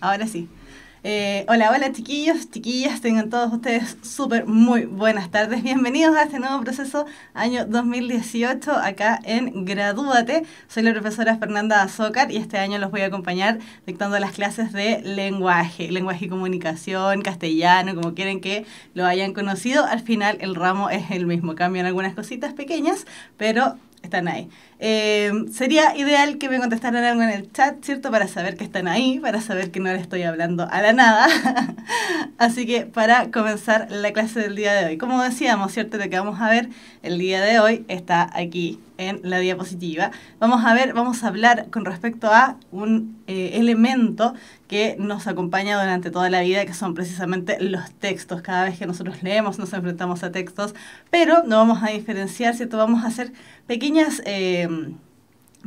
Ahora sí. Eh, hola, hola chiquillos, chiquillas, tengan todos ustedes súper muy buenas tardes. Bienvenidos a este nuevo proceso año 2018 acá en Gradúate. Soy la profesora Fernanda Azócar y este año los voy a acompañar dictando las clases de lenguaje, lenguaje y comunicación, castellano, como quieren que lo hayan conocido. Al final el ramo es el mismo, cambian algunas cositas pequeñas, pero están ahí. Eh, sería ideal que me contestaran algo en el chat, ¿cierto? Para saber que están ahí, para saber que no les estoy hablando a la nada. Así que para comenzar la clase del día de hoy. Como decíamos, ¿cierto? Lo que vamos a ver el día de hoy está aquí en la diapositiva. Vamos a ver, vamos a hablar con respecto a un eh, elemento que nos acompaña durante toda la vida, que son precisamente los textos. Cada vez que nosotros leemos nos enfrentamos a textos, pero no vamos a diferenciar, ¿cierto? Vamos a hacer pequeñas... Eh, um,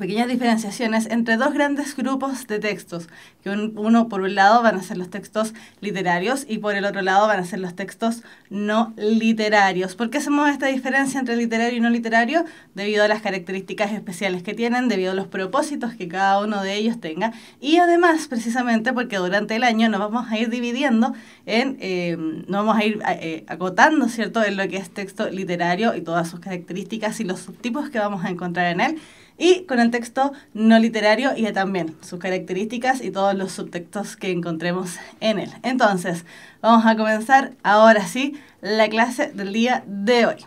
pequeñas diferenciaciones entre dos grandes grupos de textos, que uno por un lado van a ser los textos literarios y por el otro lado van a ser los textos no literarios. ¿Por qué hacemos esta diferencia entre literario y no literario? Debido a las características especiales que tienen, debido a los propósitos que cada uno de ellos tenga y además precisamente porque durante el año nos vamos a ir dividiendo en, eh, nos vamos a ir eh, agotando ¿cierto?, en lo que es texto literario y todas sus características y los subtipos que vamos a encontrar en él y con el texto no literario y también sus características y todos los subtextos que encontremos en él. Entonces, vamos a comenzar ahora sí la clase del día de hoy.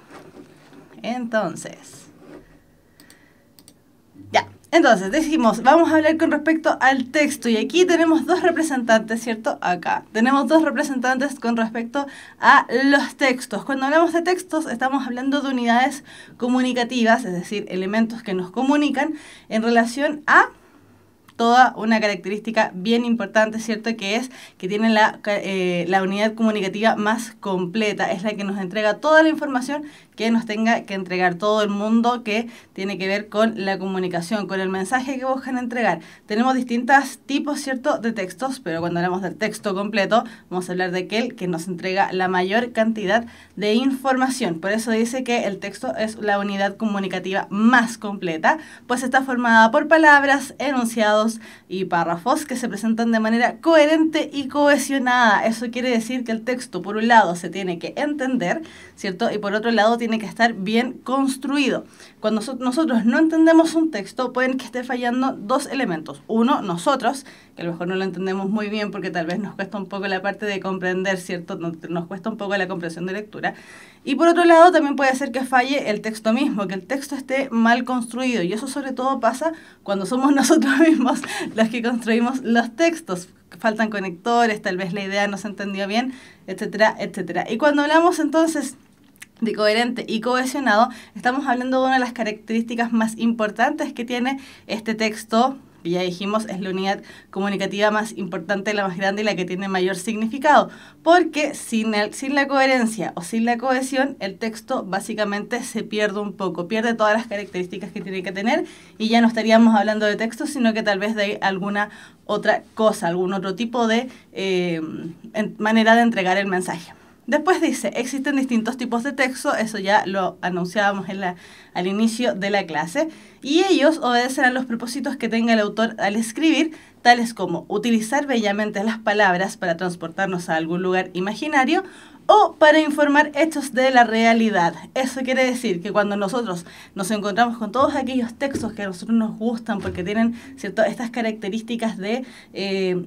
Entonces... Entonces, decimos, vamos a hablar con respecto al texto y aquí tenemos dos representantes, ¿cierto? Acá. Tenemos dos representantes con respecto a los textos. Cuando hablamos de textos, estamos hablando de unidades comunicativas, es decir, elementos que nos comunican en relación a toda una característica bien importante, ¿cierto? Que es que tiene la, eh, la, unidad comunicativa más completa, es la que nos entrega toda la información que nos tenga que entregar todo el mundo que tiene que ver con la comunicación, con el mensaje que buscan entregar. Tenemos distintos tipos, ¿cierto?, de textos, pero cuando hablamos del texto completo, vamos a hablar de aquel que nos entrega la mayor cantidad de información. Por eso dice que el texto es la unidad comunicativa más completa, pues está formada por palabras, enunciados y párrafos que se presentan de manera coherente y cohesionada. Eso quiere decir que el texto, por un lado, se tiene que entender, ¿cierto? Y por otro lado, tiene que estar bien construido. Cuando nosotros no entendemos un texto, pueden que esté fallando dos elementos. Uno, nosotros, que a lo mejor no lo entendemos muy bien porque tal vez nos cuesta un poco la parte de comprender, ¿cierto? Nos cuesta un poco la comprensión de lectura. Y por otro lado, también puede ser que falle el texto mismo, que el texto esté mal construido. Y eso sobre todo pasa cuando somos nosotros mismos los que construimos los textos faltan conectores, tal vez la idea no se entendió bien, etcétera, etcétera. Y cuando hablamos entonces de coherente y cohesionado, estamos hablando de una de las características más importantes que tiene este texto que ya dijimos es la unidad comunicativa más importante, la más grande y la que tiene mayor significado, porque sin, el, sin la coherencia o sin la cohesión, el texto básicamente se pierde un poco, pierde todas las características que tiene que tener y ya no estaríamos hablando de texto, sino que tal vez de alguna otra cosa, algún otro tipo de eh, manera de entregar el mensaje. Después dice, existen distintos tipos de texto, eso ya lo anunciábamos en la, al inicio de la clase, y ellos obedecen a los propósitos que tenga el autor al escribir, tales como utilizar bellamente las palabras para transportarnos a algún lugar imaginario o para informar hechos de la realidad. Eso quiere decir que cuando nosotros nos encontramos con todos aquellos textos que a nosotros nos gustan porque tienen ¿cierto? estas características eh,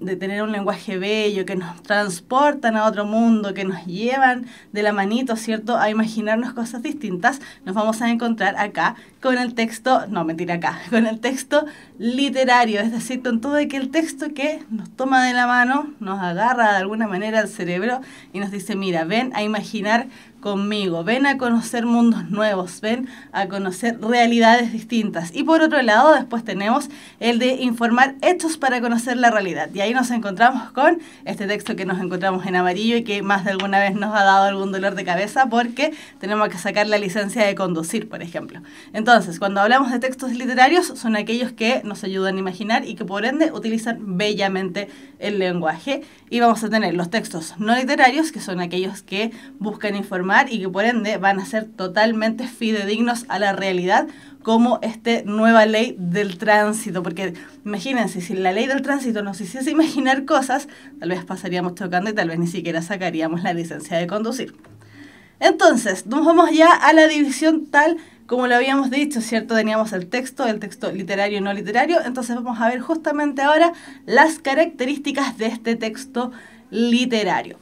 de, tener un lenguaje bello, que nos transportan a otro mundo, que nos llevan de la manito ¿cierto? a imaginarnos cosas distintas, nos vamos a encontrar acá con el texto, no mentira acá, con el texto literario, es decir, con todo aquel texto que nos toma de la mano, nos agarra de alguna manera Al cerebro y nos dice, mira, ven a imaginar conmigo, ven a conocer mundos nuevos, ven a conocer realidades distintas. Y por otro lado, después tenemos el de informar hechos para conocer la realidad. Y ahí nos encontramos con este texto que nos encontramos en amarillo y que más de alguna vez nos ha dado algún dolor de cabeza porque tenemos que sacar la licencia de conducir, por ejemplo. Entonces, cuando hablamos de textos literarios, son aquellos que nos ayudan a imaginar y que por ende utilizan bellamente el lenguaje. Y vamos a tener los textos no literarios, que son aquellos que buscan informar y que por ende van a ser totalmente fidedignos a la realidad como esta nueva ley del tránsito, porque imagínense, si la ley del tránsito nos hiciese imaginar cosas, tal vez pasaríamos chocando y tal vez ni siquiera sacaríamos la licencia de conducir. Entonces, nos vamos ya a la división tal como lo habíamos dicho, ¿cierto? Teníamos el texto, el texto literario y no literario, entonces vamos a ver justamente ahora las características de este texto literario.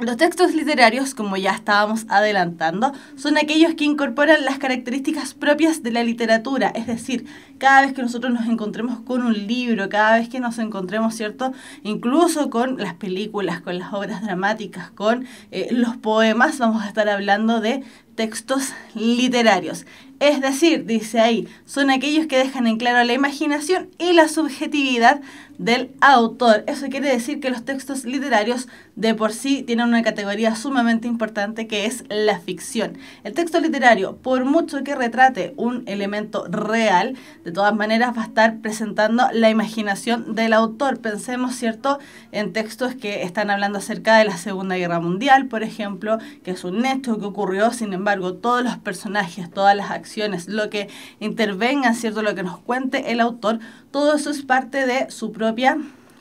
Los textos literarios, como ya estábamos adelantando, son aquellos que incorporan las características propias de la literatura, es decir, cada vez que nosotros nos encontremos con un libro, cada vez que nos encontremos, ¿cierto? Incluso con las películas, con las obras dramáticas, con eh, los poemas, vamos a estar hablando de textos literarios. Es decir, dice ahí, son aquellos que dejan en claro la imaginación y la subjetividad del autor. Eso quiere decir que los textos literarios de por sí tienen una categoría sumamente importante que es la ficción. El texto literario, por mucho que retrate un elemento real, de todas maneras va a estar presentando la imaginación del autor. Pensemos, ¿cierto?, en textos que están hablando acerca de la Segunda Guerra Mundial, por ejemplo, que es un hecho que ocurrió, sin embargo, todos los personajes, todas las acciones, lo que intervenga, ¿cierto?, lo que nos cuente el autor, todo eso es parte de su propia propia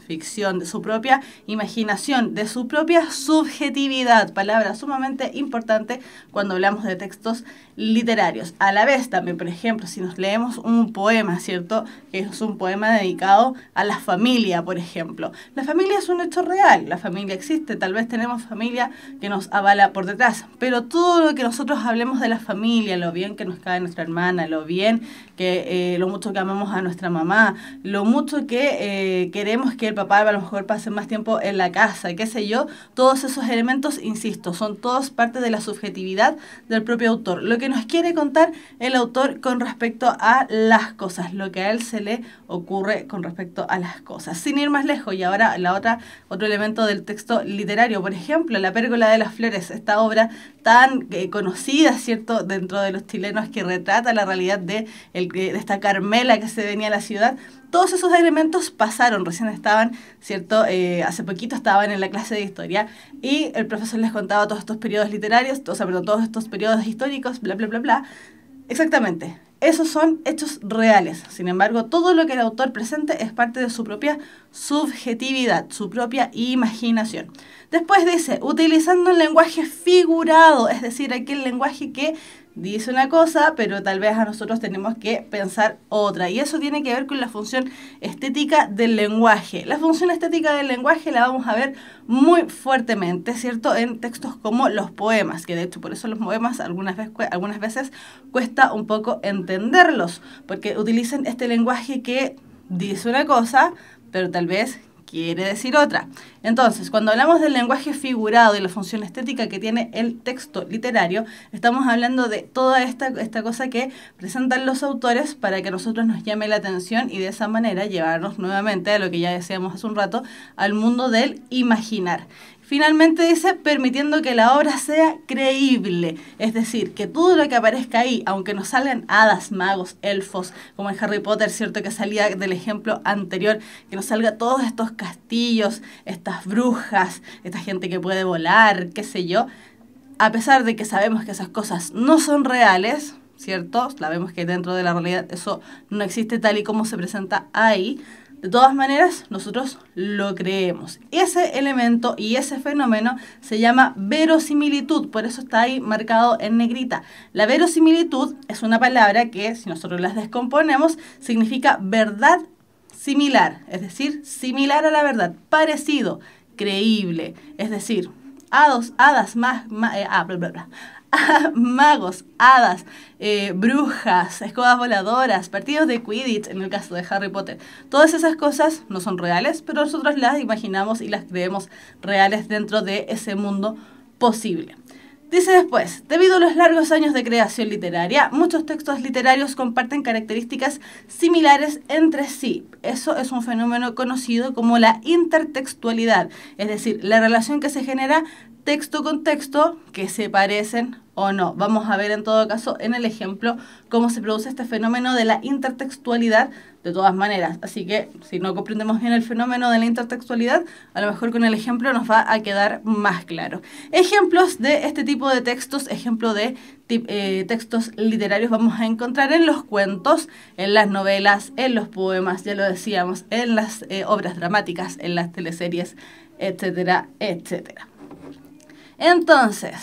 ficción, de su propia imaginación, de su propia subjetividad, palabra sumamente importante cuando hablamos de textos literarios. A la vez también, por ejemplo, si nos leemos un poema, ¿cierto? Que es un poema dedicado a la familia, por ejemplo. La familia es un hecho real, la familia existe, tal vez tenemos familia que nos avala por detrás, pero todo lo que nosotros hablemos de la familia, lo bien que nos cae nuestra hermana, lo bien eh, lo mucho que amamos a nuestra mamá, lo mucho que eh, queremos que el papá a lo mejor pase más tiempo en la casa, qué sé yo, todos esos elementos, insisto, son todos parte de la subjetividad del propio autor. Lo que nos quiere contar el autor con respecto a las cosas, lo que a él se le ocurre con respecto a las cosas. Sin ir más lejos, y ahora la otra, otro elemento del texto literario, por ejemplo, La pérgola de las flores, esta obra tan eh, conocida, ¿cierto?, dentro de los chilenos que retrata la realidad de el de esta Carmela que se venía a la ciudad, todos esos elementos pasaron, recién estaban, ¿cierto? Eh, hace poquito estaban en la clase de historia y el profesor les contaba todos estos periodos literarios, o sea, perdón, todos estos periodos históricos, bla, bla, bla, bla. Exactamente, esos son hechos reales. Sin embargo, todo lo que el autor presente es parte de su propia subjetividad, su propia imaginación. Después dice, utilizando un lenguaje figurado, es decir, aquel lenguaje que dice una cosa, pero tal vez a nosotros tenemos que pensar otra. Y eso tiene que ver con la función estética del lenguaje. La función estética del lenguaje la vamos a ver muy fuertemente, ¿cierto? En textos como los poemas, que de hecho por eso los poemas algunas veces, algunas veces cuesta un poco entenderlos, porque utilizan este lenguaje que dice una cosa, pero tal vez quiere decir otra. Entonces, cuando hablamos del lenguaje figurado y la función estética que tiene el texto literario, estamos hablando de toda esta, esta cosa que presentan los autores para que a nosotros nos llame la atención y de esa manera llevarnos nuevamente a lo que ya decíamos hace un rato, al mundo del imaginar. Finalmente dice, permitiendo que la obra sea creíble, es decir, que todo lo que aparezca ahí, aunque nos salgan hadas, magos, elfos, como en Harry Potter, ¿cierto? Que salía del ejemplo anterior, que nos salga todos estos castillos, estas brujas, esta gente que puede volar, qué sé yo, a pesar de que sabemos que esas cosas no son reales, ¿cierto? Sabemos que dentro de la realidad eso no existe tal y como se presenta ahí, de todas maneras, nosotros lo creemos. Ese elemento y ese fenómeno se llama verosimilitud, por eso está ahí marcado en negrita. La verosimilitud es una palabra que, si nosotros las descomponemos, significa verdad similar, es decir, similar a la verdad, parecido, creíble, es decir, hadas más, eh, ah, bla, bla, bla. magos, hadas, eh, brujas, escobas voladoras, partidos de Quidditch en el caso de Harry Potter. Todas esas cosas no son reales, pero nosotros las imaginamos y las creemos reales dentro de ese mundo posible. Dice después, debido a los largos años de creación literaria, muchos textos literarios comparten características similares entre sí. Eso es un fenómeno conocido como la intertextualidad, es decir, la relación que se genera texto con texto que se parecen o no. Vamos a ver en todo caso en el ejemplo cómo se produce este fenómeno de la intertextualidad de todas maneras. Así que si no comprendemos bien el fenómeno de la intertextualidad, a lo mejor con el ejemplo nos va a quedar más claro. Ejemplos de este tipo de textos, ejemplo de eh, textos literarios vamos a encontrar en los cuentos, en las novelas, en los poemas, ya lo decíamos, en las eh, obras dramáticas, en las teleseries, etcétera, etcétera. Entonces,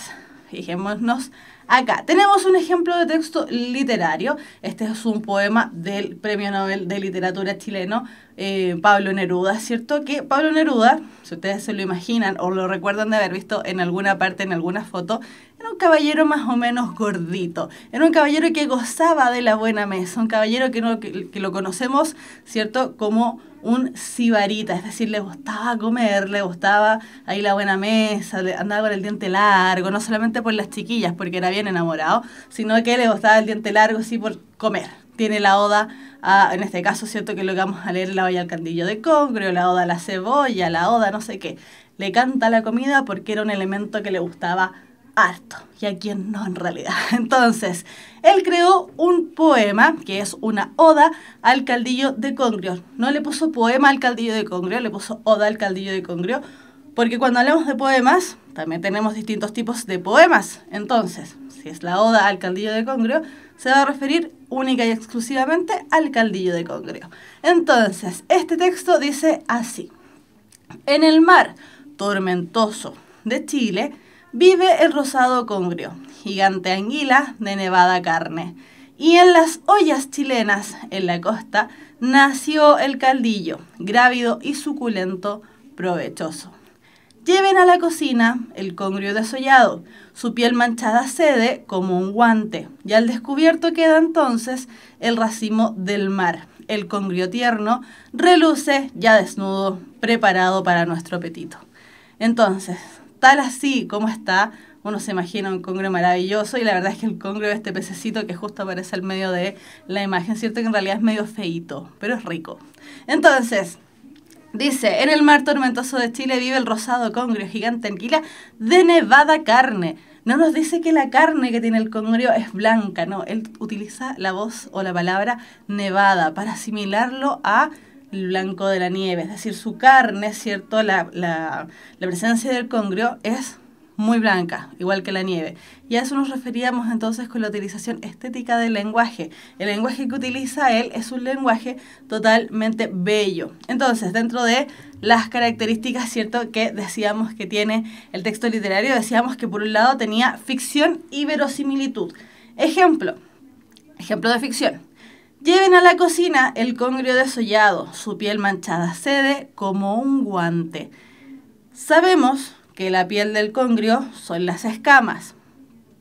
fijémonos acá. Tenemos un ejemplo de texto literario. Este es un poema del Premio Nobel de Literatura chileno, eh, Pablo Neruda, ¿cierto? Que Pablo Neruda, si ustedes se lo imaginan o lo recuerdan de haber visto en alguna parte, en alguna foto, era un caballero más o menos gordito, era un caballero que gozaba de la buena mesa, un caballero que, no, que, lo conocemos, ¿cierto?, como un sibarita, es decir, le gustaba comer, le gustaba ahí la buena mesa, andaba con el diente largo, no solamente por las chiquillas, porque era bien enamorado, sino que le gustaba el diente largo, sí, por comer. Tiene la oda, en este caso, ¿cierto? Que lo que vamos a leer la olla al candillo de congrio, la oda a la cebolla, la oda no sé qué. Le canta la comida porque era un elemento que le gustaba harto y a quien no en realidad. Entonces, él creó un poema que es una oda al caldillo de Congrio. No le puso poema al caldillo de Congrio, le puso oda al caldillo de Congrio, porque cuando hablamos de poemas, también tenemos distintos tipos de poemas. Entonces, si es la oda al caldillo de Congrio, se va a referir única y exclusivamente al caldillo de Congrio. Entonces, este texto dice así: En el mar tormentoso de Chile, vive el rosado congrio, gigante anguila de nevada carne. Y en las ollas chilenas, en la costa, nació el caldillo, grávido y suculento, provechoso. Lleven a la cocina el congrio desollado, su piel manchada cede como un guante, y al descubierto queda entonces el racimo del mar. El congrio tierno reluce ya desnudo, preparado para nuestro apetito. Entonces, tal así como está, uno se imagina un Congreo maravilloso y la verdad es que el Congreo este pececito que justo aparece al medio de la imagen, cierto que en realidad es medio feito, pero es rico. Entonces, Dice, en el mar tormentoso de Chile vive el rosado congrio gigante enquila de nevada carne. No nos dice que la carne que tiene el congrio es blanca, no, él utiliza la voz o la palabra nevada para asimilarlo a blanco de la nieve, es decir, su carne, ¿cierto? La, presencia del congrio es muy blanca, igual que la nieve. Y a eso nos referíamos entonces con la utilización estética del lenguaje. El lenguaje que utiliza él es un lenguaje totalmente bello. Entonces, dentro de las características, ¿cierto?, que decíamos que tiene el texto literario, decíamos que por un lado tenía ficción y verosimilitud. Ejemplo, ejemplo de ficción. Lleven a la cocina el congrio desollado, su piel manchada cede como un guante. Sabemos que la piel del congrio son las escamas.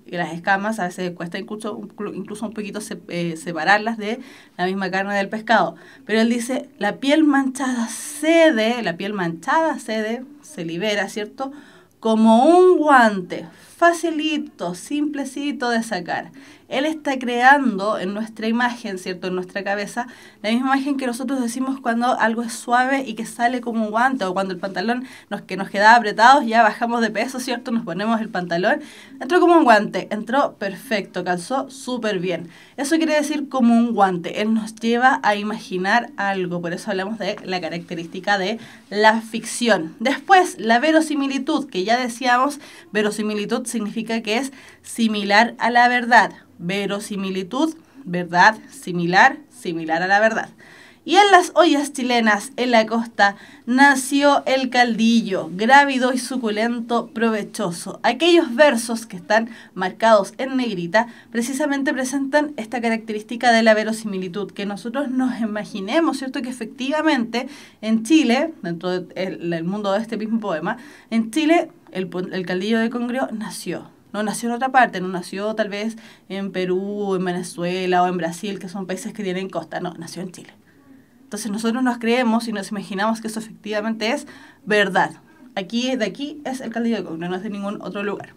Y las escamas a veces cuesta incluso, incluso un poquito eh, separarlas de la misma carne del pescado. Pero él dice, la piel manchada cede, la piel manchada cede, se libera, ¿cierto? Como un guante, facilito, simplecito de sacar. Él está creando en nuestra imagen, ¿cierto? En nuestra cabeza, la misma imagen que nosotros decimos cuando algo es suave y que sale como un guante, o cuando el pantalón nos, que nos queda apretado ya bajamos de peso, ¿cierto? Nos ponemos el pantalón. Entró como un guante, entró perfecto, calzó súper bien. Eso quiere decir como un guante. Él nos lleva a imaginar algo, por eso hablamos de la característica de la ficción. Después, la verosimilitud, que ya decíamos, verosimilitud significa que es similar a la verdad. Verosimilitud, verdad, similar, similar a la verdad. Y en las ollas chilenas, en la costa, nació el caldillo, grávido y suculento, provechoso. Aquellos versos que están marcados en negrita precisamente presentan esta característica de la verosimilitud, que nosotros nos imaginemos, ¿cierto? Que efectivamente en Chile, dentro del mundo de este mismo poema, en Chile el, caldillo de Congrio nació, no nació en otra parte, no nació tal vez en Perú, en Venezuela o en Brasil, que son países que tienen costa, no, nació en Chile. Entonces nosotros nos creemos y nos imaginamos que eso efectivamente es verdad. Aquí, de aquí es el Caldillo de congrio, no es de ningún otro lugar.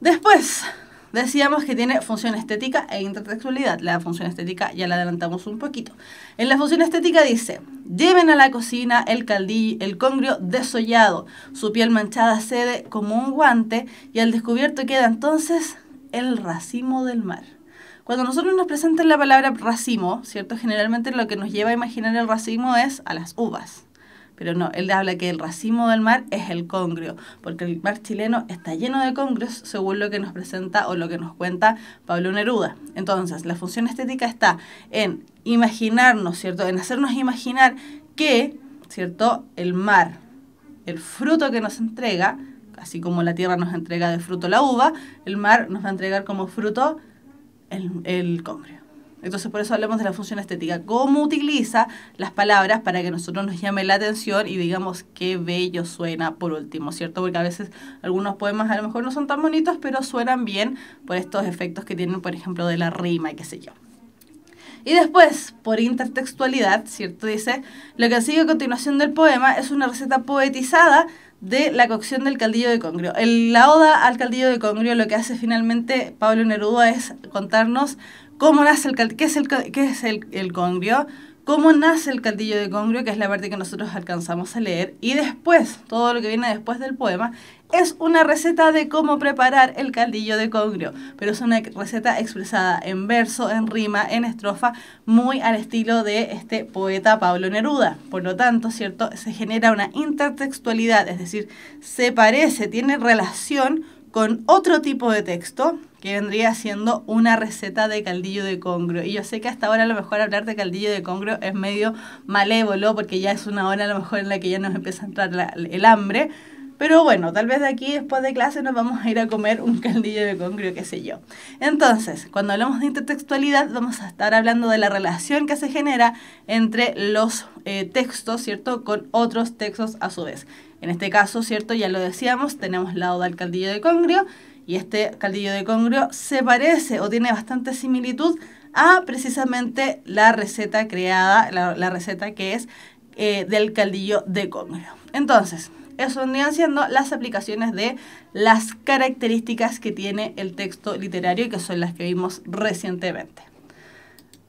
Después, Decíamos que tiene función estética e intertextualidad. La función estética ya la adelantamos un poquito. En la función estética dice, lleven a la cocina el caldillo, el congrio desollado. Su piel manchada cede como un guante y al descubierto queda entonces el racimo del mar. Cuando nosotros nos presentan la palabra racimo, ¿cierto? Generalmente lo que nos lleva a imaginar el racimo es a las uvas. Pero no, él habla que el racimo del mar es el congrio, porque el mar chileno está lleno de congrios según lo que nos presenta o lo que nos cuenta Pablo Neruda. Entonces, la función estética está en imaginarnos, ¿cierto? En hacernos imaginar que, ¿cierto? El mar, el fruto que nos entrega, así como la tierra nos entrega de fruto la uva, el mar nos va a entregar como fruto el, el Entonces, por eso hablamos de la función estética. ¿Cómo utiliza las palabras para que nosotros nos llame la atención y digamos qué bello suena por último, ¿cierto? Porque a veces algunos poemas a lo mejor no son tan bonitos, pero suenan bien por estos efectos que tienen, por ejemplo, de la rima y qué sé yo. Y después, por intertextualidad, ¿cierto? Dice, lo que sigue a continuación del poema es una receta poetizada de la cocción del caldillo de congrio. El, la oda al caldillo de congrio lo que hace finalmente Pablo Neruda es contarnos cómo nace el qué es el, qué es el, el congrio, cómo nace el caldillo de congrio, que es la parte que nosotros alcanzamos a leer, y después, todo lo que viene después del poema, es una receta de cómo preparar el caldillo de congrio, pero es una receta expresada en verso, en rima, en estrofa, muy al estilo de este poeta Pablo Neruda. Por lo tanto, ¿cierto? Se genera una intertextualidad, es decir, se parece, tiene relación con otro tipo de texto que vendría siendo una receta de caldillo de congro. Y yo sé que hasta ahora a lo mejor hablar de caldillo de congro es medio malévolo, porque ya es una hora a lo mejor en la que ya nos empieza a entrar el hambre. Pero bueno, tal vez de aquí después de clase nos vamos a ir a comer un caldillo de congrio, qué sé yo. Entonces, cuando hablamos de intertextualidad, vamos a estar hablando de la relación que se genera entre los eh, textos, ¿cierto?, con otros textos a su vez. En este caso, ¿cierto? Ya lo decíamos, tenemos la oda al caldillo de congrio y este caldillo de congrio se parece o tiene bastante similitud a precisamente la receta creada, la, receta que es eh, del caldillo de congrio. Entonces, eso vendrían siendo las aplicaciones de las características que tiene el texto literario y que son las que vimos recientemente.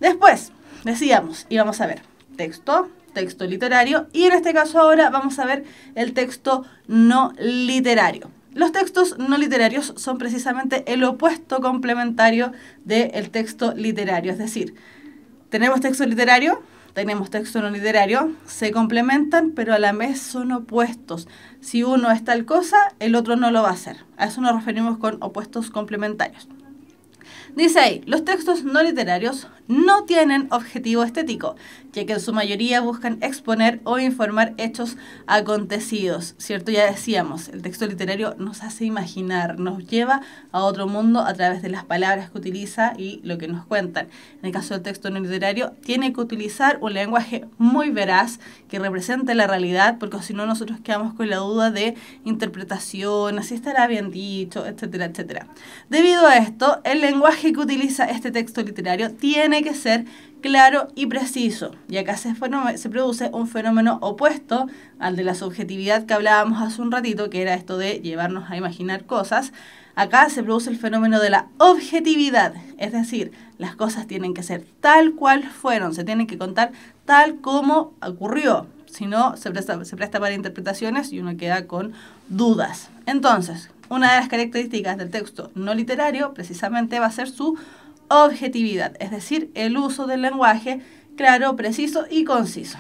Después, decíamos, y vamos a ver, texto, texto literario, y en este caso ahora vamos a ver el texto no literario. Los textos no literarios son precisamente el opuesto complementario del texto literario, es decir, tenemos texto literario, tenemos texto no literario, se complementan, pero a la vez son opuestos. Si uno es tal cosa, el otro no lo va a hacer. A eso nos referimos con opuestos complementarios. Dice ahí, los textos no literarios no tienen objetivo estético ya que en su mayoría buscan exponer o informar hechos acontecidos, ¿cierto? Ya decíamos, el texto literario nos hace imaginar, nos lleva a otro mundo a través de las palabras que utiliza y lo que nos cuentan. En el caso del texto no literario, tiene que utilizar un lenguaje muy veraz que represente la realidad, porque si no nosotros quedamos con la duda de interpretación, así estará bien dicho, etcétera, etcétera. Debido a esto, el lenguaje que utiliza este texto literario tiene que ser claro y preciso. Y acá se, se, produce un fenómeno opuesto al de la subjetividad que hablábamos hace un ratito, que era esto de llevarnos a imaginar cosas. Acá se produce el fenómeno de la objetividad, es decir, las cosas tienen que ser tal cual fueron, se tienen que contar tal como ocurrió. Si no, se presta, se presta para interpretaciones y uno queda con dudas. Entonces, una de las características del texto no literario precisamente va a ser su objetividad, es decir, el uso del lenguaje claro, preciso y conciso.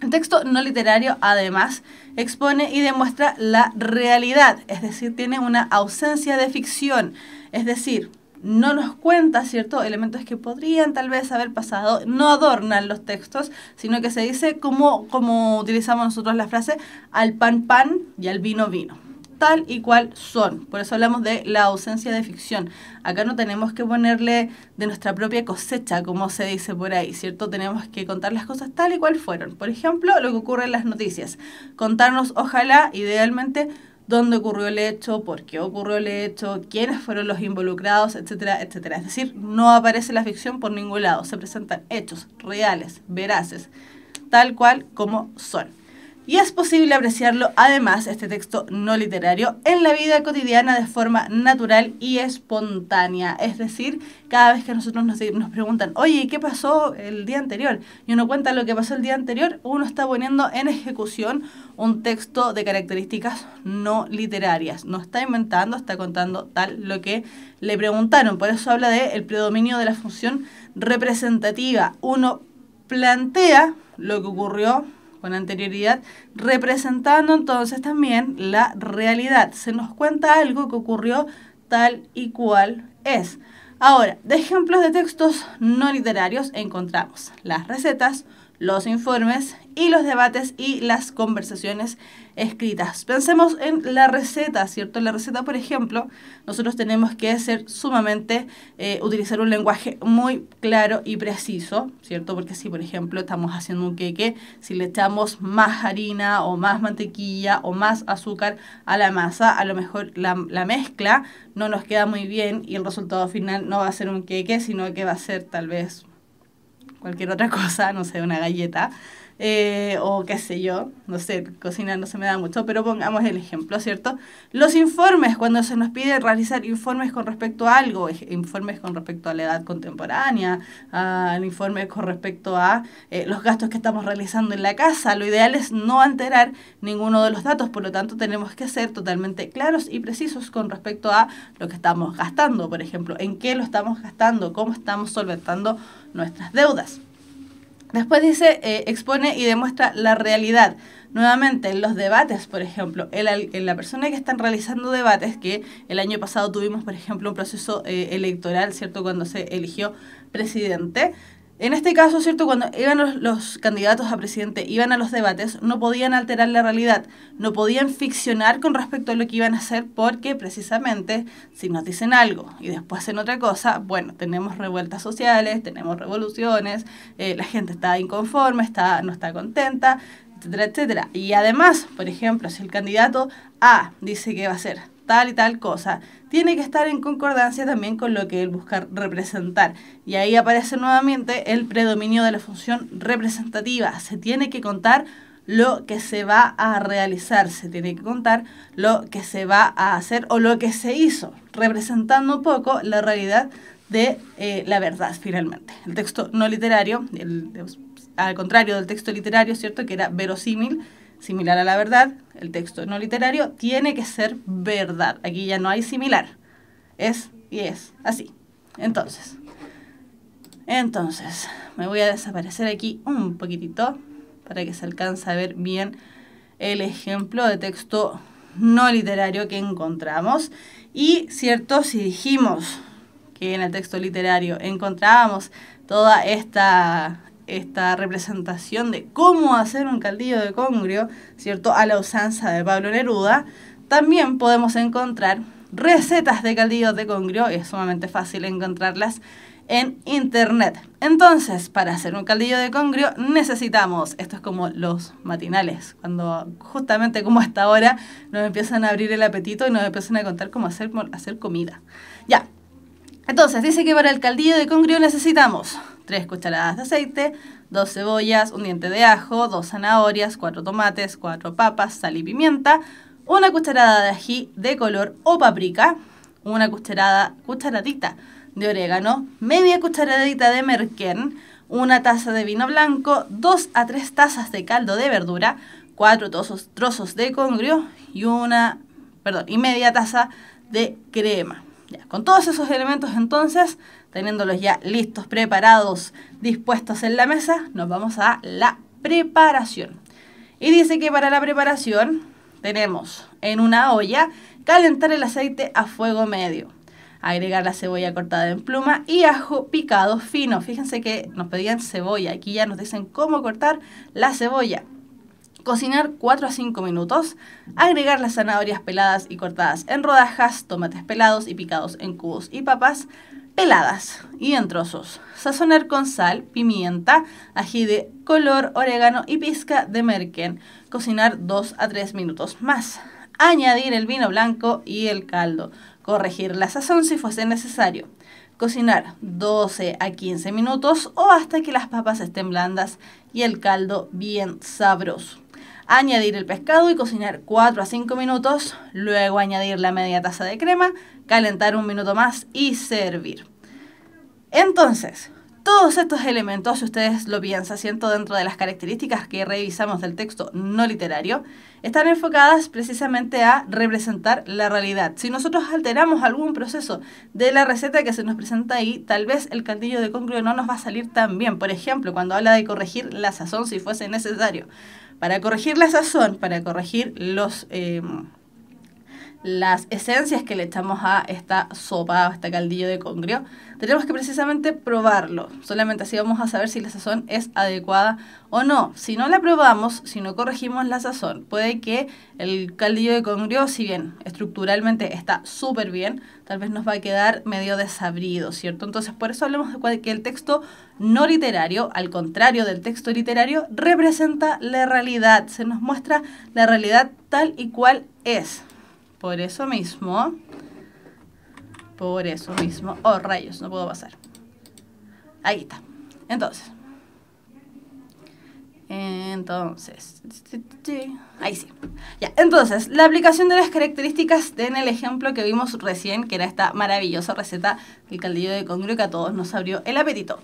El texto no literario, además, expone y demuestra la realidad, es decir, tiene una ausencia de ficción, es decir, no nos cuenta, ¿cierto?, elementos que podrían tal vez haber pasado, no adornan los textos, sino que se dice como, como utilizamos nosotros la frase, al pan pan y al vino vino tal y cual son. Por eso hablamos de la ausencia de ficción. Acá no tenemos que ponerle de nuestra propia cosecha, como se dice por ahí, ¿cierto? Tenemos que contar las cosas tal y cual fueron. Por ejemplo, lo que ocurre en las noticias. Contarnos, ojalá, idealmente, dónde ocurrió el hecho, por qué ocurrió el hecho, quiénes fueron los involucrados, etcétera, etcétera. Es decir, no aparece la ficción por ningún lado, se presentan hechos reales, veraces, tal cual como son. Y es posible apreciarlo, además, este texto no literario, en la vida cotidiana de forma natural y espontánea. Es decir, cada vez que nosotros nos, nos preguntan, oye, ¿qué pasó el día anterior? Y uno cuenta lo que pasó el día anterior, uno está poniendo en ejecución un texto de características no literarias. No está inventando, está contando tal lo que le preguntaron. Por eso habla de el predominio de la función representativa. Uno plantea lo que ocurrió con anterioridad, representando entonces también la realidad. Se nos cuenta algo que ocurrió tal y cual es. Ahora, de ejemplos de textos no literarios encontramos las recetas, los informes y los debates y las conversaciones escritas. Pensemos en la receta, ¿cierto? La receta, por ejemplo, nosotros tenemos que ser sumamente, eh, utilizar un lenguaje muy claro y preciso, ¿cierto? Porque si, por ejemplo, estamos haciendo un queque, si le echamos más harina o más mantequilla o más azúcar a la masa, a lo mejor la, la mezcla no nos queda muy bien y el resultado final no va a ser un queque, sino que va a ser tal vez cualquier otra cosa, no sé, una galleta, eh, o qué sé yo, no sé, cocina no se me da mucho, pero pongamos el ejemplo, ¿cierto? Los informes, cuando se nos pide realizar informes con respecto a algo, informes con respecto a la edad contemporánea, al informe con respecto a eh, los gastos que estamos realizando en la casa, lo ideal es no alterar ninguno de los datos, por lo tanto tenemos que ser totalmente claros y precisos con respecto a lo que estamos gastando, por ejemplo, en qué lo estamos gastando, cómo estamos solventando nuestras deudas. Después dice, eh, expone y demuestra la realidad. Nuevamente, en los debates, por ejemplo, el, la persona que están realizando debates, que el año pasado tuvimos, por ejemplo, un proceso eh, electoral, ¿cierto? Cuando se eligió presidente, en este caso, ¿cierto? Cuando iban los, candidatos a presidente, iban a los debates, no podían alterar la realidad, no podían ficcionar con respecto a lo que iban a hacer, porque precisamente si nos dicen algo y después hacen otra cosa, bueno, tenemos revueltas sociales, tenemos revoluciones, eh, la gente está inconforme, está, no está contenta, etcétera, etcétera. Y además, por ejemplo, si el candidato A dice que va a ser tal y tal cosa. Tiene que estar en concordancia también con lo que él buscar representar. Y ahí aparece nuevamente el predominio de la función representativa. Se tiene que contar lo que se va a realizar, se tiene que contar lo que se va a hacer o lo que se hizo, representando un poco la realidad de eh, la verdad finalmente. El texto no literario, al contrario del texto literario, ¿cierto? Que era verosímil, similar a la verdad, el texto no literario tiene que ser verdad. Aquí ya no hay similar. Es y es así. Entonces, entonces, me voy a desaparecer aquí un poquitito para que se alcance a ver bien el ejemplo de texto no literario que encontramos. Y cierto, si dijimos que en el texto literario encontrábamos toda esta esta representación de cómo hacer un caldillo de congrio, ¿cierto? A la usanza de Pablo Neruda, también podemos encontrar recetas de caldillos de congrio, y es sumamente fácil encontrarlas en internet. Entonces, para hacer un caldillo de congrio necesitamos, esto es como los matinales, cuando justamente como hasta ahora nos empiezan a abrir el apetito y nos empiezan a contar cómo hacer, hacer comida. Ya. Entonces, dice que para el caldillo de congrio necesitamos 3 cucharadas de aceite, 2 cebollas, un diente de ajo, 2 zanahorias, 4 tomates, 4 papas, sal y pimienta, 1 cucharada de ají de color o paprika, 1 cucharada, cucharadita de orégano, media cucharadita de merquén, 1 taza de vino blanco, 2 a 3 tazas de caldo de verdura, 4 trozos, trozos de congrio y una, perdón, media taza de crema. Ya, con todos esos elementos entonces teniéndolos ya listos, preparados, dispuestos en la mesa, nos vamos a la preparación. Y dice que para la preparación tenemos en una olla calentar el aceite a fuego medio, agregar la cebolla cortada en pluma y ajo picado fino. Fíjense que nos pedían cebolla, aquí ya nos dicen cómo cortar la cebolla. Cocinar 4 a 5 minutos, agregar las zanahorias peladas y cortadas en rodajas, tomates pelados y picados en cubos y papas, peladas y en trozos. Sazonar con sal, pimienta, ají de color, orégano y pizca de merken. Cocinar 2 a 3 minutos más. Añadir el vino blanco y el caldo. Corregir la sazón si fuese necesario. Cocinar 12 a 15 minutos o hasta que las papas estén blandas y el caldo bien sabroso. Añadir el pescado y cocinar 4 a 5 minutos, luego añadir la media taza de crema, calentar un minuto más y servir. Entonces, todos estos elementos, si ustedes lo piensan, siento dentro de las características que revisamos del texto no literario, están enfocadas precisamente a representar la realidad. Si nosotros alteramos algún proceso de la receta que se nos presenta ahí, tal vez el caldillo de congrio no nos va a salir tan bien. Por ejemplo, cuando habla de corregir la sazón si fuese necesario para corregir la sazón, para corregir los... Eh, las esencias que le echamos a esta sopa, a este caldillo de congrio, tenemos que precisamente probarlo. Solamente así vamos a saber si la sazón es adecuada o no. Si no la probamos, si no corregimos la sazón, puede que el caldillo de congrio, si bien estructuralmente está súper bien, tal vez nos va a quedar medio desabrido, ¿cierto? Entonces, por eso hablamos de que el texto no literario, al contrario del texto literario, representa la realidad, se nos muestra la realidad tal y cual es. Por eso mismo. Por eso mismo. Oh, rayos, no puedo pasar. Ahí está. Entonces. Entonces, ahí sí. Ya, entonces, la aplicación de las características en el ejemplo que vimos recién, que era esta maravillosa receta del caldillo de congrio que a todos nos abrió el apetito.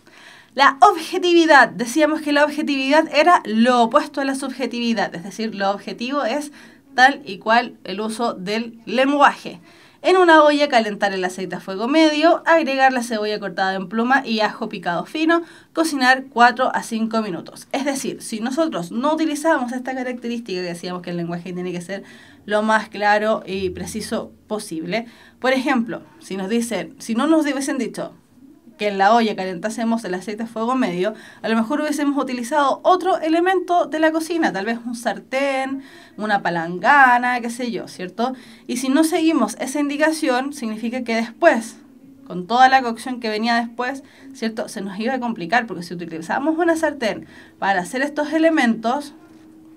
La objetividad, decíamos que la objetividad era lo opuesto a la subjetividad, es decir, lo objetivo es tal y cual el uso del lenguaje. En una olla calentar el aceite a fuego medio, agregar la cebolla cortada en pluma y ajo picado fino, cocinar 4 a 5 minutos. Es decir, si nosotros no utilizábamos esta característica que decíamos que el lenguaje tiene que ser lo más claro y preciso posible, por ejemplo, si nos dicen, si no nos hubiesen dicho, que en la olla calentásemos el aceite a fuego medio, a lo mejor hubiésemos utilizado otro elemento de la cocina, tal vez un sartén, una palangana, qué sé yo, ¿cierto? Y si no seguimos esa indicación, significa que después, con toda la cocción que venía después, ¿cierto? Se nos iba a complicar, porque si utilizábamos una sartén para hacer estos elementos,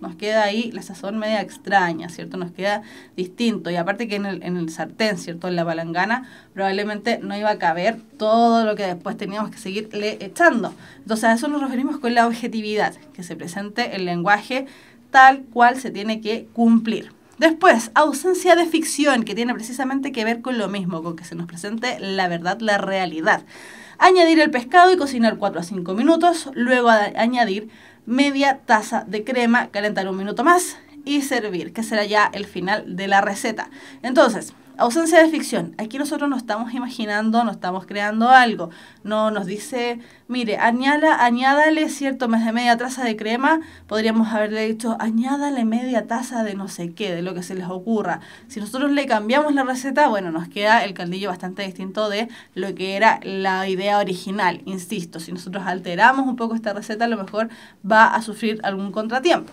nos queda ahí la sazón media extraña, ¿cierto? Nos queda distinto. Y aparte que en el, sartén, ¿cierto? En la palangana probablemente no iba a caber todo lo que después teníamos que seguirle echando. Entonces a eso nos referimos con la objetividad, que se presente el lenguaje tal cual se tiene que cumplir. Después, ausencia de ficción, que tiene precisamente que ver con lo mismo, con que se nos presente la verdad, la realidad. Añadir el pescado y cocinar 4 a 5 minutos. Luego añadir media taza de crema, calentar un minuto más y servir, que será ya el final de la receta. Entonces, ausencia de ficción. Aquí nosotros no estamos imaginando, no estamos creando algo. No nos dice, mire, añala, añádale cierto mes de media taza de crema, podríamos haberle dicho, añádale media taza de no sé qué, de lo que se les ocurra. Si nosotros le cambiamos la receta, bueno, nos queda el caldillo bastante distinto de lo que era la idea original. Insisto, si nosotros alteramos un poco esta receta, a lo mejor va a sufrir algún contratiempo.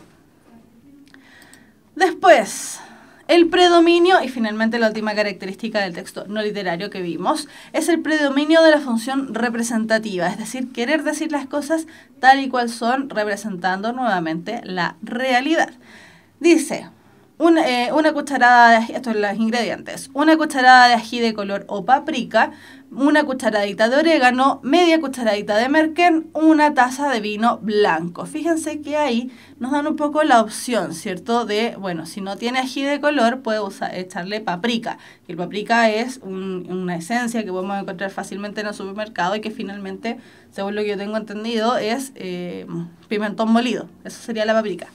Después, el predominio, y finalmente la última característica del texto no literario que vimos, es el predominio de la función representativa, es decir, querer decir las cosas tal y cual son, representando nuevamente la realidad. Dice, eh, una, cucharada de ají, estos los ingredientes, una cucharada de ají de color o paprika, una cucharadita de orégano, media cucharadita de merken una taza de vino blanco. Fíjense que ahí nos dan un poco la opción, ¿cierto? De, bueno, si no tiene ají de color, puede usar, echarle paprika. El paprika es una esencia que podemos encontrar fácilmente en el supermercado y que finalmente, según lo que yo tengo entendido, es eh, pimentón molido. Eso sería la paprika.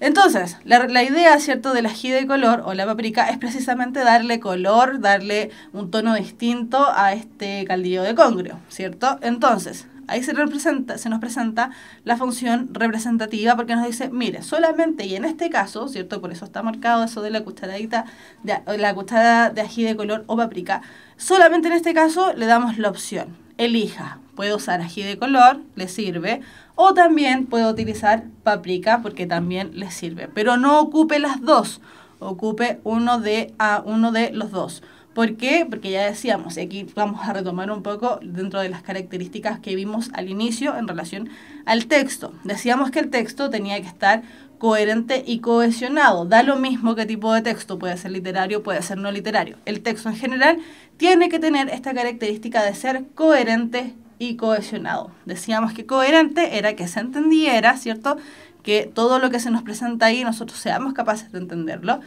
Entonces, la, la, idea, ¿cierto?, del ají de color o la paprika es precisamente darle color, darle un tono distinto a este caldillo de congrio, ¿cierto? Entonces, ahí se, se nos presenta la función representativa porque nos dice, mire, solamente y en este caso, ¿cierto? Por eso está marcado eso de la cucharadita, de, la cucharada de ají de color o paprika, solamente en este caso le damos la opción, elija, puedo usar ají de color, le sirve. O también puedo utilizar paprika porque también le sirve. Pero no ocupe las dos, ocupe uno de, a ah, uno de los dos. ¿Por qué? Porque ya decíamos, y aquí vamos a retomar un poco dentro de las características que vimos al inicio en relación al texto. Decíamos que el texto tenía que estar coherente y cohesionado. Da lo mismo qué tipo de texto, puede ser literario, puede ser no literario. El texto en general tiene que tener esta característica de ser coherente y cohesionado. Decíamos que coherente era que se entendiera, ¿cierto? Que todo lo que se nos presenta ahí nosotros seamos capaces de entenderlo.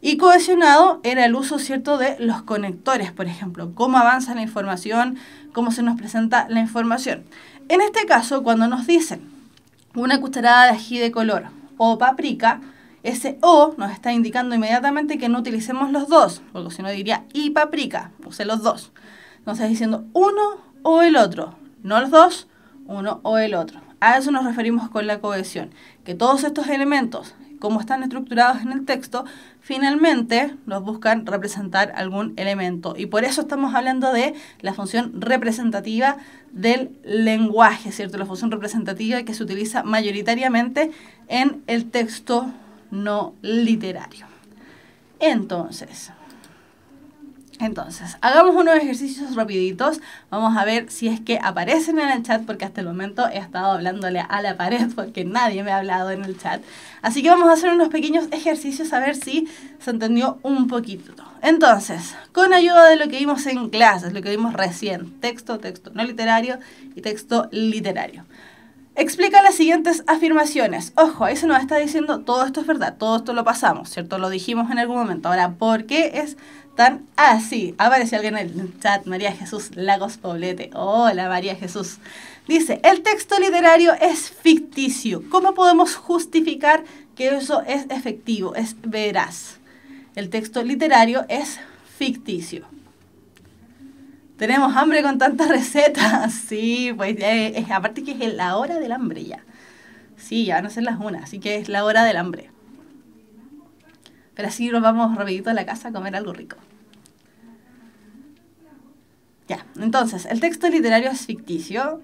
Y cohesionado era el uso, ¿cierto?, de los conectores, por ejemplo, cómo avanza la información, cómo se nos presenta la información. En este caso, cuando nos dicen una cucharada de ají de color o paprika, ese O nos está indicando inmediatamente que no utilicemos los dos, porque si no diría y paprika, puse los dos. Nos está diciendo uno o el otro, no los dos, uno o el otro. A eso nos referimos con la cohesión, que todos estos elementos, como están estructurados en el texto, finalmente nos buscan representar algún elemento. Y por eso estamos hablando de la función representativa del lenguaje, ¿cierto? La función representativa que se utiliza mayoritariamente en el texto no literario. Entonces, entonces, hagamos unos ejercicios rapiditos. Vamos a ver si es que aparecen en el chat, porque hasta el momento he estado hablándole a la pared porque nadie me ha hablado en el chat. Así que vamos a hacer unos pequeños ejercicios a ver si se entendió un poquito. Entonces, con ayuda de lo que vimos en clases, lo que vimos recién, texto, texto no literario y texto literario. Explica las siguientes afirmaciones. Ojo, ahí se nos está diciendo todo esto es verdad, todo esto lo pasamos, ¿cierto? Lo dijimos en algún momento. Ahora, ¿por qué es Ah, sí, apareció alguien en el chat, María Jesús Lagos Poblete. Hola, María Jesús. Dice, el texto literario es ficticio. ¿Cómo podemos justificar que eso es efectivo, es veraz? El texto literario es ficticio. Tenemos hambre con tantas recetas. Sí, pues aparte que es la hora del hambre ya. Sí, ya no a las una, así que es la hora del hambre. Pero así nos vamos rapidito a la casa a comer algo rico. Ya, entonces, el texto literario es ficticio.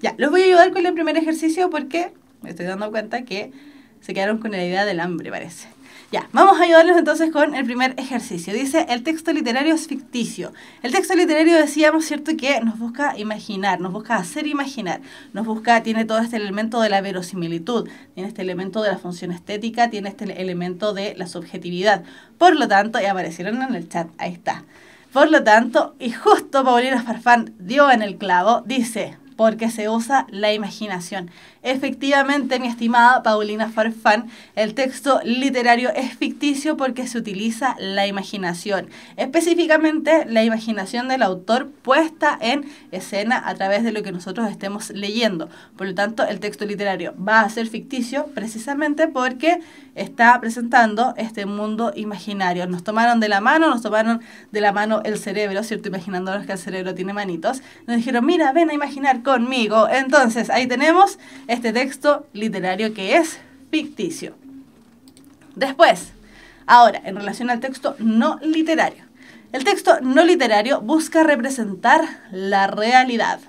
Ya, los voy a ayudar con el primer ejercicio porque me estoy dando cuenta que se quedaron con la idea del hambre, parece. Ya, vamos a ayudarlos entonces con el primer ejercicio. Dice, el texto literario es ficticio. El texto literario decíamos, ¿cierto?, que nos busca imaginar, nos busca hacer imaginar, nos busca, tiene todo este elemento de la verosimilitud, tiene este elemento de la función estética, tiene este elemento de la subjetividad. Por lo tanto, y aparecieron en el chat, ahí está. Por lo tanto, y justo Paulina Farfán dio en el clavo, dice, porque se usa la imaginación. Efectivamente, mi estimada Paulina Farfán, el texto literario es ficticio porque se utiliza la imaginación, específicamente la imaginación del autor puesta en escena a través de lo que nosotros estemos leyendo. Por lo tanto, el texto literario va a ser ficticio precisamente porque está presentando este mundo imaginario. Nos tomaron de la mano, nos tomaron de la mano el cerebro, ¿cierto? Imaginándonos que el cerebro tiene manitos. Nos dijeron, mira, ven a imaginar conmigo. Entonces, ahí tenemos este texto literario que es ficticio. Después, ahora, en relación al texto no literario. El texto no literario busca representar la realidad.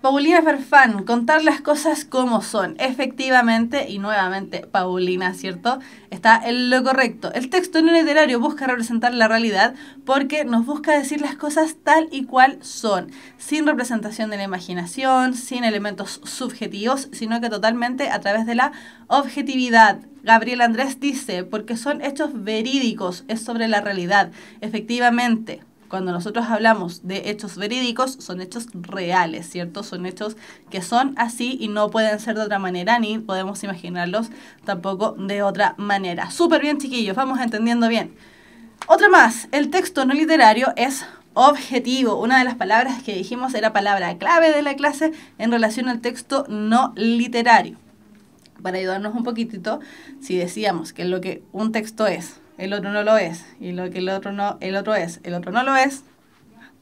Paulina Verfan, contar las cosas como son. Efectivamente, y nuevamente Paulina, ¿cierto? Está en lo correcto. El texto no literario busca representar la realidad porque nos busca decir las cosas tal y cual son, sin representación de la imaginación, sin elementos subjetivos, sino que totalmente a través de la objetividad. Gabriel Andrés dice, porque son hechos verídicos, es sobre la realidad. Efectivamente, cuando nosotros hablamos de hechos verídicos, son hechos reales, ¿cierto? Son hechos que son así y no pueden ser de otra manera, ni podemos imaginarlos tampoco de otra manera. Súper bien, chiquillos, vamos entendiendo bien. Otra más, el texto no literario es objetivo. Una de las palabras que dijimos era palabra clave de la clase en relación al texto no literario. Para ayudarnos un poquitito, si decíamos que lo que un texto es el otro no lo es, y lo que el otro no, el otro es, el otro no lo es,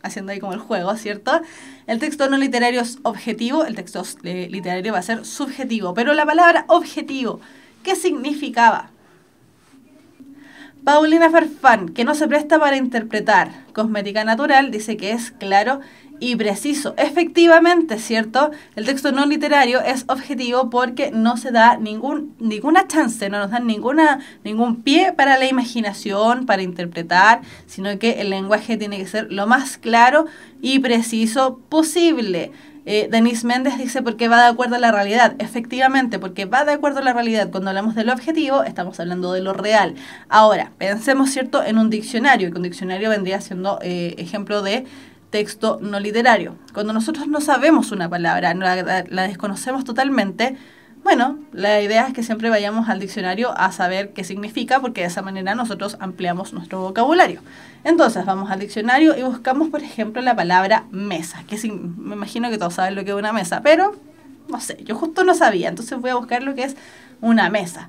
haciendo ahí como el juego, ¿cierto? El texto no literario es objetivo, el texto eh, literario va a ser subjetivo, pero la palabra objetivo, ¿qué significaba? Paulina Farfán, que no se presta para interpretar. Cosmética Natural dice que es claro y preciso. Efectivamente, ¿cierto? El texto no literario es objetivo porque no se da ninguna chance, no nos dan ninguna, ningún pie para la imaginación, para interpretar, sino que el lenguaje tiene que ser lo más claro y preciso posible. Eh, Denise Méndez dice porque va de acuerdo a la realidad. Efectivamente, porque va de acuerdo a la realidad. Cuando hablamos de lo objetivo, estamos hablando de lo real. Ahora, pensemos, ¿cierto?, en un diccionario, que un diccionario vendría siendo eh, ejemplo de texto no literario. Cuando nosotros no sabemos una palabra, la desconocemos totalmente, bueno, la idea es que siempre vayamos al diccionario a saber qué significa, porque de esa manera nosotros ampliamos nuestro vocabulario. Entonces, vamos al diccionario y buscamos, por ejemplo, la palabra mesa, que me imagino que todos saben lo que es una mesa, pero no sé, yo justo no sabía, entonces voy a buscar lo que es una mesa.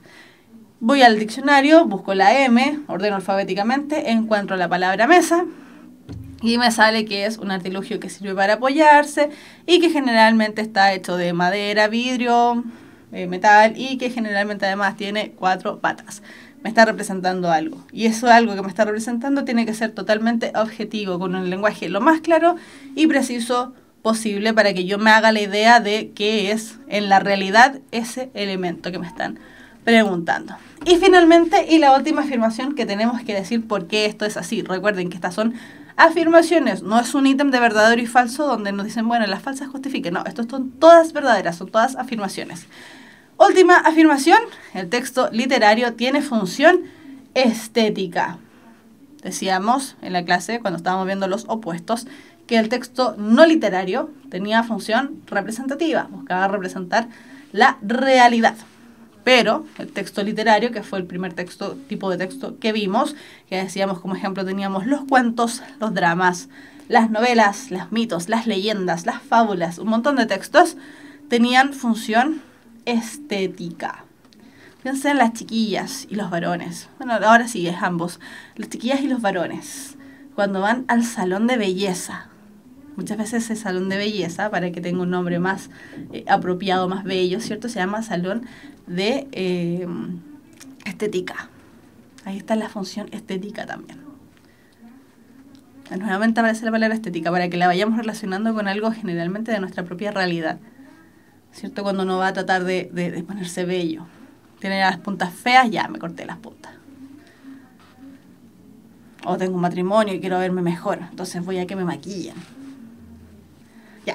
Voy al diccionario, busco la M, ordeno alfabéticamente, encuentro la palabra mesa, y me sale que es un artilugio que sirve para apoyarse y que generalmente está hecho de madera, vidrio, eh, metal y que generalmente además tiene cuatro patas. Me está representando algo. Y eso algo que me está representando tiene que ser totalmente objetivo, con un lenguaje lo más claro y preciso posible para que yo me haga la idea de qué es en la realidad ese elemento que me están preguntando. Y finalmente, y la última afirmación que tenemos que decir por qué esto es así. Recuerden que estas son afirmaciones, no es un ítem de verdadero y falso donde nos dicen, bueno, las falsas justifiquen. No, estas son todas verdaderas, son todas afirmaciones. Última afirmación, el texto literario tiene función estética. Decíamos en la clase, cuando estábamos viendo los opuestos, que el texto no literario tenía función representativa, buscaba representar la realidad. Pero el texto literario, que fue el primer texto, tipo de texto que vimos, que decíamos como ejemplo teníamos los cuentos, los dramas, las novelas, los mitos, las leyendas, las fábulas, un montón de textos, tenían función estética. Piensen en las chiquillas y los varones. Bueno, ahora sí es ambos. Las chiquillas y los varones. Cuando van al salón de belleza. Muchas veces ese salón de belleza, para que tenga un nombre más eh, apropiado, más bello, ¿cierto? Se llama salón de eh, estética. Ahí está la función estética también. Nuevamente aparece la palabra estética para que la vayamos relacionando con algo generalmente de nuestra propia realidad. ¿cierto? Cuando no va a tratar de, de ponerse bello. Tiene las puntas feas, ya me corté las puntas. O tengo un matrimonio y quiero verme mejor, entonces voy a que me maquillen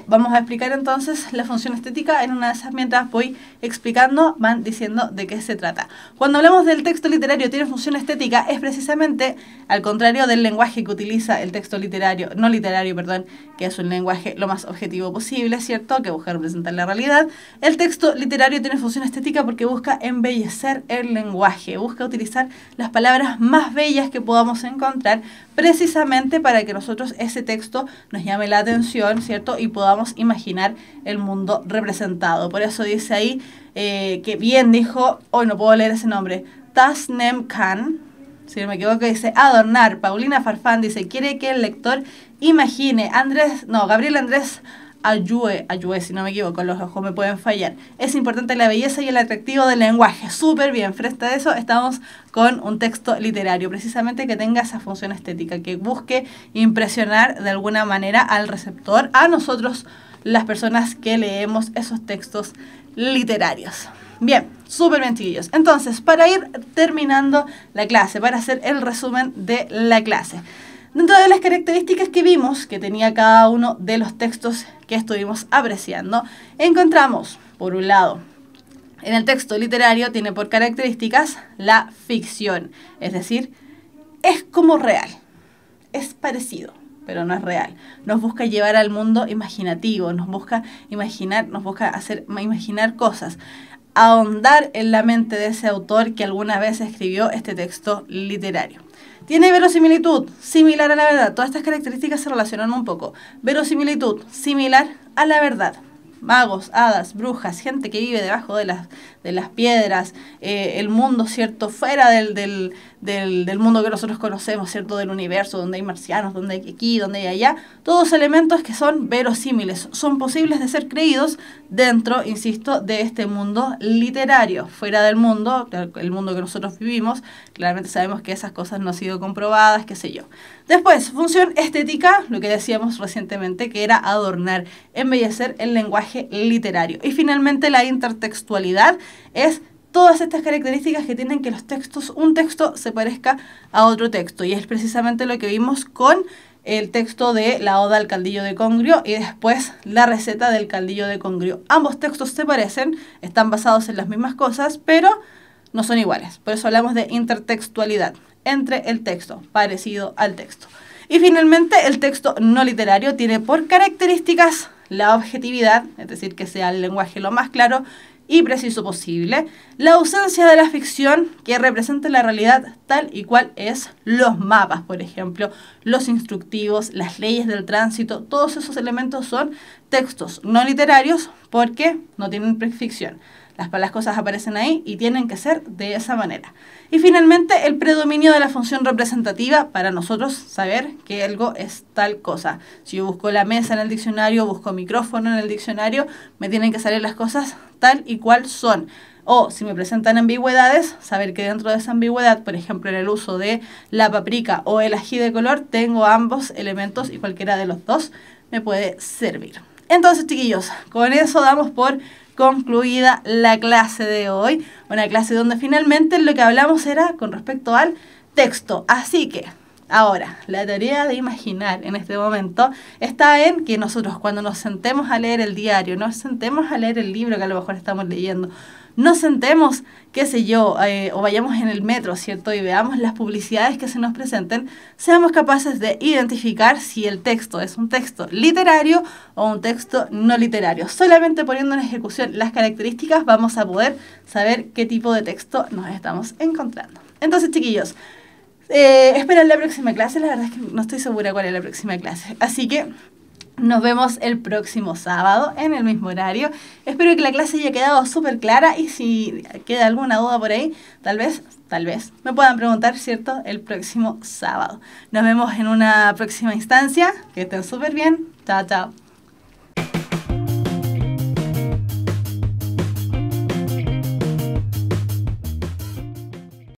vamos a explicar entonces la función estética. En una de esas mientras voy explicando, van diciendo de qué se trata. Cuando hablamos del texto literario tiene función estética, es precisamente al contrario del lenguaje que utiliza el texto literario, no literario, perdón, que es un lenguaje lo más objetivo posible, ¿cierto? Que busca representar la realidad. El texto literario tiene función estética porque busca embellecer el lenguaje, busca utilizar las palabras más bellas que podamos encontrar precisamente para que nosotros ese texto nos llame la atención, ¿cierto? Y podamos imaginar el mundo representado. Por eso dice ahí eh, que bien dijo, hoy no puedo leer ese nombre, Tasnem Khan, si no me equivoco, dice adornar. Paulina Farfán dice, quiere que el lector imagine, Andrés, no, Gabriel Andrés Ayue, Ayue, si no me equivoco, los ojos me pueden fallar. Es importante la belleza y el atractivo del lenguaje. Súper bien, frente a eso estamos con un texto literario, precisamente que tenga esa función estética, que busque impresionar de alguna manera al receptor, a nosotros las personas que leemos esos textos literarios. Bien, súper bien chiquillos. Entonces, para ir terminando la clase, para hacer el resumen de la clase. Dentro de las características que vimos que tenía cada uno de los textos que estuvimos apreciando, encontramos, por un lado, en el texto literario tiene por características la ficción, es decir, es como real, es parecido, pero no es real. Nos busca llevar al mundo imaginativo, nos busca imaginar, nos busca hacer imaginar cosas, ahondar en la mente de ese autor que alguna vez escribió este texto literario. Tiene verosimilitud, similar a la verdad. Todas estas características se relacionan un poco. Verosimilitud, similar a la verdad. Magos, hadas, brujas, gente que vive debajo de las, de las piedras, eh, el mundo, ¿cierto? Fuera del, del, mundo que nosotros conocemos, ¿cierto? Del universo, donde hay marcianos, donde hay aquí, donde hay allá, todos elementos que son verosímiles, son posibles de ser creídos dentro, insisto, de este mundo literario, fuera del mundo, el mundo que nosotros vivimos, claramente sabemos que esas cosas no han sido comprobadas, qué sé yo. Después, función estética, lo que decíamos recientemente, que era adornar, embellecer el lenguaje literario. Y finalmente la intertextualidad es todas estas características que tienen que los textos, un texto se parezca a otro texto. Y es precisamente lo que vimos con el texto de la Oda al Caldillo de Congrio y después la receta del Caldillo de Congrio. Ambos textos se parecen, están basados en las mismas cosas, pero no son iguales. Por eso hablamos de intertextualidad, entre el texto, parecido al texto. Y finalmente, el texto no literario tiene por características la objetividad, es decir, que sea el lenguaje lo más claro y preciso posible, la ausencia de la ficción que represente la realidad tal y cual es, los mapas, por ejemplo, los instructivos, las leyes del tránsito, todos esos elementos son textos no literarios porque no tienen ficción. Las, cosas aparecen ahí y tienen que ser de esa manera. Y finalmente, el predominio de la función representativa para nosotros saber que algo es tal cosa. Si yo busco la mesa en el diccionario, busco micrófono en el diccionario, me tienen que salir las cosas tal y cual son. O si me presentan ambigüedades, saber que dentro de esa ambigüedad, por ejemplo, en el uso de la paprika o el ají de color, tengo ambos elementos y cualquiera de los dos me puede servir. Entonces, chiquillos, con eso damos por concluida la clase de hoy. Una clase donde finalmente lo que hablamos era con respecto al texto. Así que, ahora, la tarea de imaginar en este momento está en que nosotros cuando nos sentemos a leer el diario, nos sentemos a leer el libro que a lo mejor estamos leyendo, no sentemos, qué sé yo, eh, o vayamos en el metro, ¿cierto? Y veamos las publicidades que se nos presenten, seamos capaces de identificar si el texto es un texto literario o un texto no literario. Solamente poniendo en ejecución las características vamos a poder saber qué tipo de texto nos estamos encontrando. Entonces, chiquillos, eh, esperen la próxima clase, la verdad es que no estoy segura cuál es la próxima clase. Así que nos vemos el próximo sábado en el mismo horario. Espero que la clase haya quedado súper clara y si queda alguna duda por ahí, tal vez, tal vez me puedan preguntar, ¿cierto? El próximo sábado. Nos vemos en una próxima instancia. Que estén súper bien. Chao, chao.